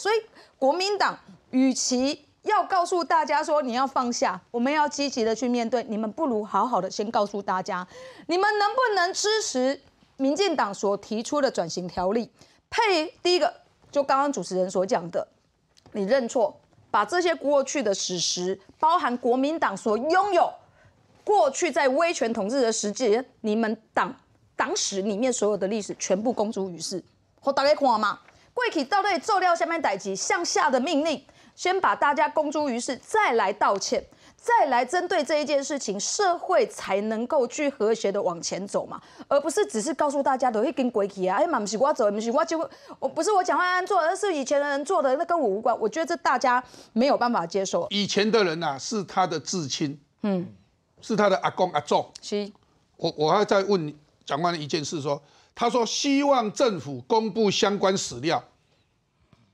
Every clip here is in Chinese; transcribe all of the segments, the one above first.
所以，国民党与其要告诉大家说你要放下，我们要积极的去面对，你们不如好好的先告诉大家，你们能不能支持民进党所提出的转型条例？配第一个，就刚刚主持人所讲的，你认错，把这些过去的史实，包含国民党所拥有过去在威权统治的时期，你们党党史里面所有的历史，全部公诸于世，好大家看吗？贵体到队做料，下面逮级向下的命令，先把大家公诸于世，再来道歉，再来针对这一件事情，社会才能够去和谐的往前走嘛，而不是只是告诉大家，都一跟贵体啊，哎，妈，不是我要走，不是我就我不是我蒋万安做，的，而是以前的人做的，那跟我无关。我觉得这大家没有办法接受。以前的人呐，是他的至亲，嗯，是他的阿公阿祖。是。我我还要再问蒋万一件事，说。他说：“希望政府公布相关史料。”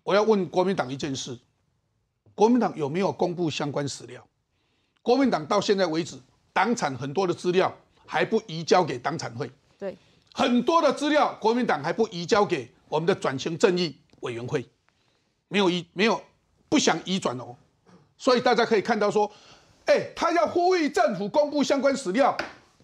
我要问国民党一件事：国民党有没有公布相关史料？国民党到现在为止，党产很多的资料还不移交给党产会。对，很多的资料，国民党还不移交给我们的转型正义委员会，没有移，没有不想移转哦。所以大家可以看到说，哎，他要呼吁政府公布相关史料。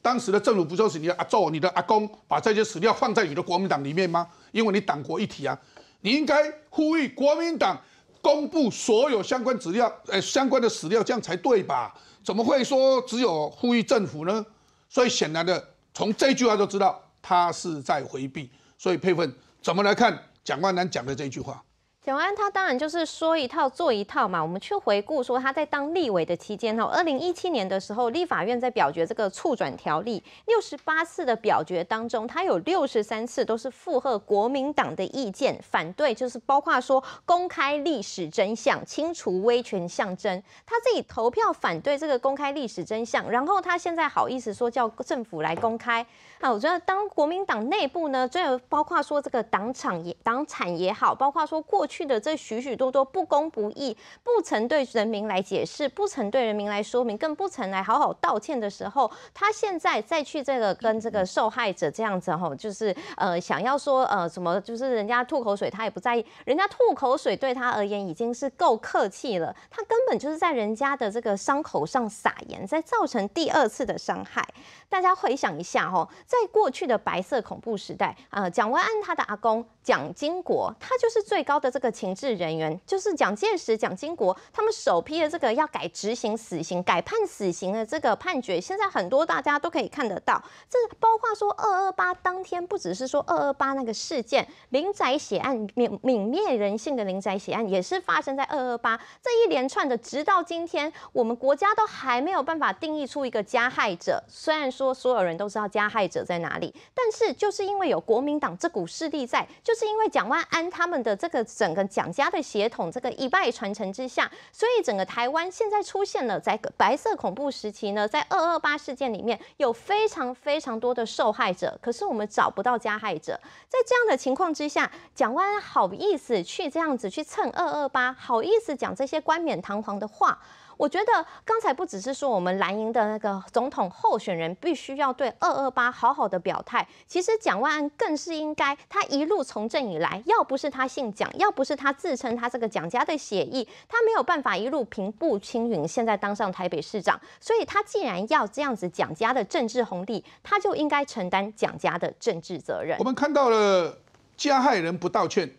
当时的政府不就是你的阿祖、你的阿公，把这些史料放在你的国民党里面吗？因为你党国一体啊，你应该呼吁国民党公布所有相关资料、呃相关的史料，这样才对吧？怎么会说只有呼吁政府呢？所以显然的，从这句话就知道他是在回避。所以佩芬怎么来看蒋万南讲的这句话？小安他当然就是说一套做一套嘛。我们去回顾说他在当立委的期间哦，二零一七年的时候，立法院在表决这个促转条例，六十八次的表决当中，他有六十三次都是附和国民党的意见，反对就是包括说公开历史真相、清除威权象征，他自己投票反对这个公开历史真相，然后他现在好意思说叫政府来公开。啊，我觉得当国民党内部呢，这包括说这个党产也党产也好，包括说过去。去的这许许多多不公不义，不曾对人民来解释，不曾对人民来说明，更不曾来好好道歉的时候，他现在再去这个跟这个受害者这样子吼，就是呃想要说呃什么，就是人家吐口水他也不在意，人家吐口水对他而言已经是够客气了，他根本就是在人家的这个伤口上撒盐，在造成第二次的伤害。大家回想一下吼，在过去的白色恐怖时代啊，蒋万安他的阿公。蒋经国，他就是最高的这个情治人员，就是蒋介石、蒋经国他们首批的这个要改执行死刑、改判死刑的这个判决，现在很多大家都可以看得到。这包括说二二八当天，不只是说二二八那个事件，林宅血案泯泯灭人性的林宅血案，也是发生在二二八这一连串的，直到今天我们国家都还没有办法定义出一个加害者。虽然说所有人都知道加害者在哪里，但是就是因为有国民党这股势力在就。就是因为蒋万安他们的这个整个蒋家的血统，这个一脉传承之下，所以整个台湾现在出现了在白色恐怖时期呢，在二二八事件里面有非常非常多的受害者，可是我们找不到加害者。在这样的情况之下，蒋万安好意思去这样子去蹭二二八，好意思讲这些冠冕堂皇的话。我觉得刚才不只是说我们蓝营的那个总统候选人必须要对二二八好好的表态，其实蒋万安更是应该，他一路从政以来，要不是他姓蒋，要不是他自称他这个蒋家的血裔，他没有办法一路平步青云，现在当上台北市长。所以他既然要这样子蒋家的政治红利，他就应该承担蒋家的政治责任。我们看到了加害人不道歉，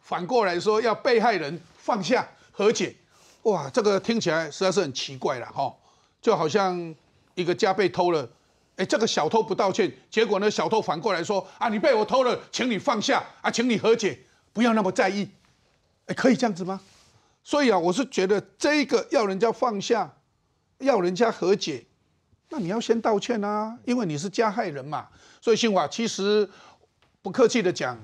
反过来说要被害人放下和解。哇，这个听起来实在是很奇怪了哈，就好像一个家被偷了，哎，这个小偷不道歉，结果呢，小偷反过来说啊，你被我偷了，请你放下啊，请你和解，不要那么在意，哎，可以这样子吗？所以啊，我是觉得这个要人家放下，要人家和解，那你要先道歉啊，因为你是加害人嘛。所以新华其实不客气的讲，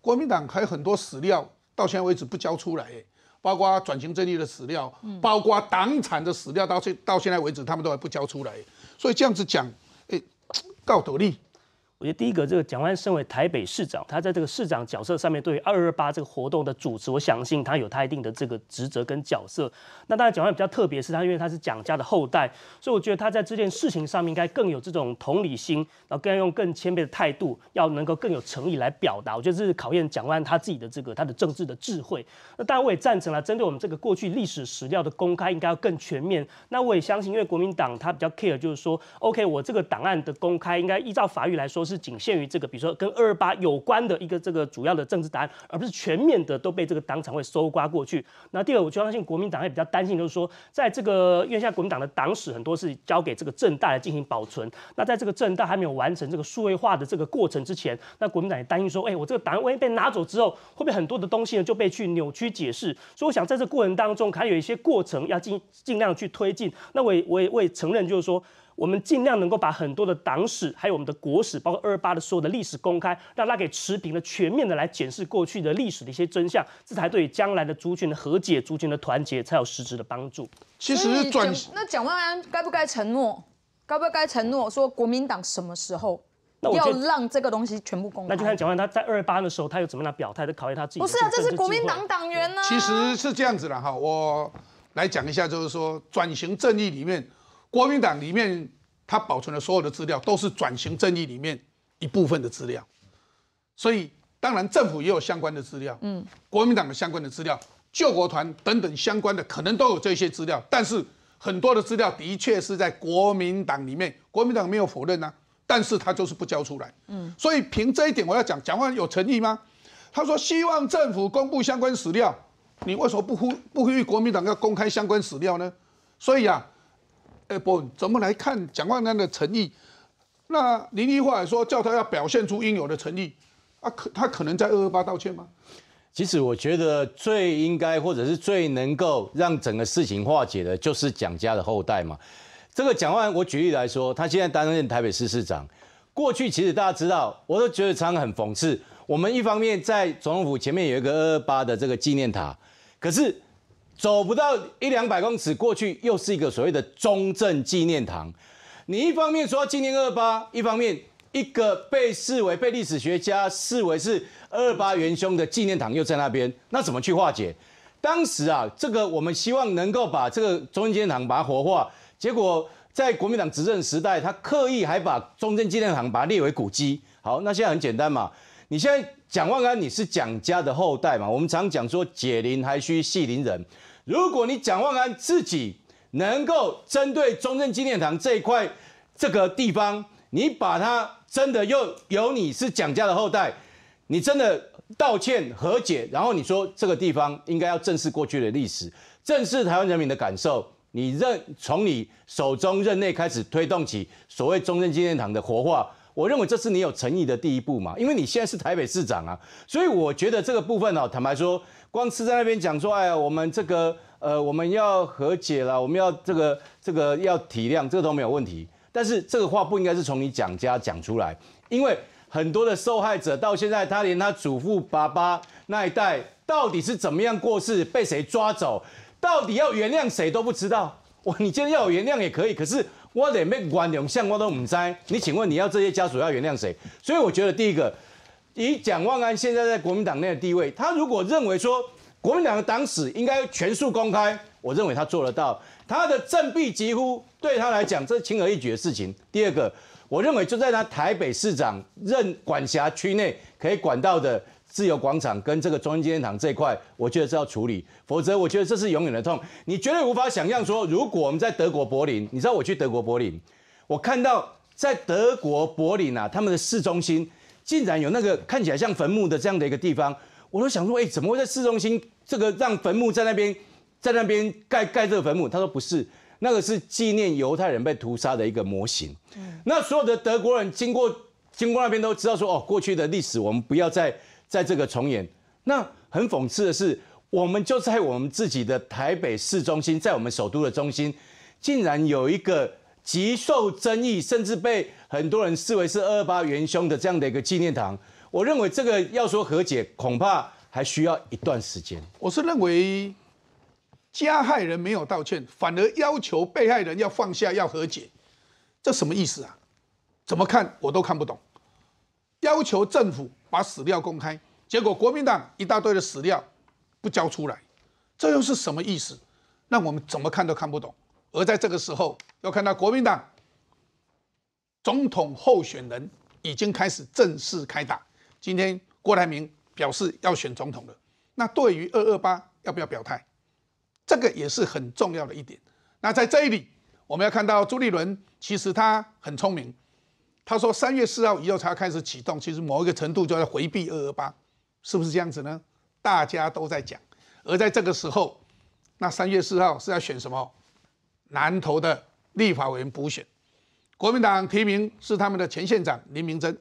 国民党还有很多史料，到现在为止不交出来。包括转型正义的史料，包括党产的史料，到现到现在为止，他们都还不交出来，所以这样子讲，哎，告倒利。我觉得第一个，这个蒋万身为台北市长，他在这个市长角色上面，对于二二八这个活动的主持，我相信他有他一定的这个职责跟角色。那当然，蒋万比较特别，是他因为他是蒋家的后代，所以我觉得他在这件事情上面应该更有这种同理心，然后更要用更谦卑的态度，要能够更有诚意来表达。我觉得这是考验蒋万他自己的这个他的政治的智慧。那当然，我也赞成啦，针对我们这个过去历史史料的公开，应该要更全面。那我也相信，因为国民党他比较 care，就是说，OK，我这个档案的公开应该依照法律来说。是仅限于这个，比如说跟二二八有关的一个这个主要的政治答案，而不是全面的都被这个党产会搜刮过去。那第二，我就相信国民党也比较担心，就是说，在这个因为现在国民党的党史很多是交给这个政大来进行保存，那在这个政大还没有完成这个数位化的这个过程之前，那国民党也担心说，哎，我这个档案万一被拿走之后，会不会很多的东西呢就被去扭曲解释？所以我想在这过程当中，可能有一些过程要尽尽量去推进。那我我也我也承认，就是说。我们尽量能够把很多的党史，还有我们的国史，包括二八的所有的历史公开，让他给持平的、全面的来检视过去的历史的一些真相，这才对将来的族群的和解、族群的团结才有实质的帮助。其实，那蒋万安该不该承诺？该不该承诺说国民党什么时候要让这个东西全部公开？那就看蒋万他在二八的时候，他又怎么样表态？的考验他自己。不是啊，这是国民党党员呢。其实是这样子的哈，我来讲一下，就是说转型正义里面。国民党里面，他保存的所有的资料都是转型正义里面一部分的资料，所以当然政府也有相关的资料，嗯，国民党的相关的资料，救国团等等相关的可能都有这些资料，但是很多的资料的确是在国民党里面，国民党没有否认呢，但是他就是不交出来，嗯，所以凭这一点我要讲，讲话有诚意吗？他说希望政府公布相关史料，你为什么不呼不呼吁国民党要公开相关史料呢？所以呀。哎，不怎么来看蒋万安的诚意？那林一华说，叫他要表现出应有的诚意，啊，可他可能在二二八道歉吗？其实我觉得最应该，或者是最能够让整个事情化解的，就是蒋家的后代嘛。这个蒋万，我举例来说，他现在担任台北市市长。过去其实大家知道，我都觉得常很讽刺。我们一方面在总统府前面有一个二二八的这个纪念塔，可是。走不到一两百公尺过去，又是一个所谓的中正纪念堂。你一方面说纪念二八，一方面一个被视为被历史学家视为是二八元凶的纪念堂又在那边，那怎么去化解？当时啊，这个我们希望能够把这个中正纪念堂把它活化，结果在国民党执政时代，他刻意还把中正纪念堂把它列为古迹。好，那现在很简单嘛，你现在蒋万安你是蒋家的后代嘛？我们常讲说解铃还需系铃人。如果你蒋万安自己能够针对中正纪念堂这一块这个地方，你把它真的又由你是蒋家的后代，你真的道歉和解，然后你说这个地方应该要正视过去的历史，正视台湾人民的感受，你任从你手中任内开始推动起所谓中正纪念堂的活化。我认为这是你有诚意的第一步嘛，因为你现在是台北市长啊，所以我觉得这个部分哦，坦白说，光是在那边讲说，哎呀，我们这个呃，我们要和解了，我们要这个这个要体谅，这个都没有问题。但是这个话不应该是从你蒋家讲出来，因为很多的受害者到现在，他连他祖父、爸爸那一代到底是怎么样过世，被谁抓走，到底要原谅谁都不知道。哇，你今天要原谅也可以，可是。我连被关两相我都唔知，你请问你要这些家属要原谅谁？所以我觉得第一个，以蒋万安现在在国民党内的地位，他如果认为说国民党的党史应该全数公开，我认为他做得到，他的振臂疾呼对他来讲这是轻而易举的事情。第二个，我认为就在他台北市长任管辖区内可以管到的。自由广场跟这个中央纪念堂这块，我觉得是要处理，否则我觉得这是永远的痛。你绝对无法想象说，如果我们在德国柏林，你知道我去德国柏林，我看到在德国柏林啊，他们的市中心竟然有那个看起来像坟墓的这样的一个地方，我都想说，哎，怎么会在市中心这个让坟墓在那边，在那边盖盖这个坟墓？他说不是，那个是纪念犹太人被屠杀的一个模型。那所有的德国人经过经过那边都知道说，哦，过去的历史我们不要再。在这个重演，那很讽刺的是，我们就在我们自己的台北市中心，在我们首都的中心，竟然有一个极受争议，甚至被很多人视为是二二八元凶的这样的一个纪念堂。我认为这个要说和解，恐怕还需要一段时间。我是认为加害人没有道歉，反而要求被害人要放下要和解，这什么意思啊？怎么看我都看不懂。要求政府把史料公开，结果国民党一大堆的史料不交出来，这又是什么意思？那我们怎么看都看不懂。而在这个时候，要看到国民党总统候选人已经开始正式开打。今天郭台铭表示要选总统了，那对于二二八要不要表态，这个也是很重要的一点。那在这里，我们要看到朱立伦其实他很聪明。他说，三月四号以后才开始启动，其实某一个程度就在回避二二八，是不是这样子呢？大家都在讲，而在这个时候，那三月四号是要选什么？南投的立法委员补选，国民党提名是他们的前县长林明珍。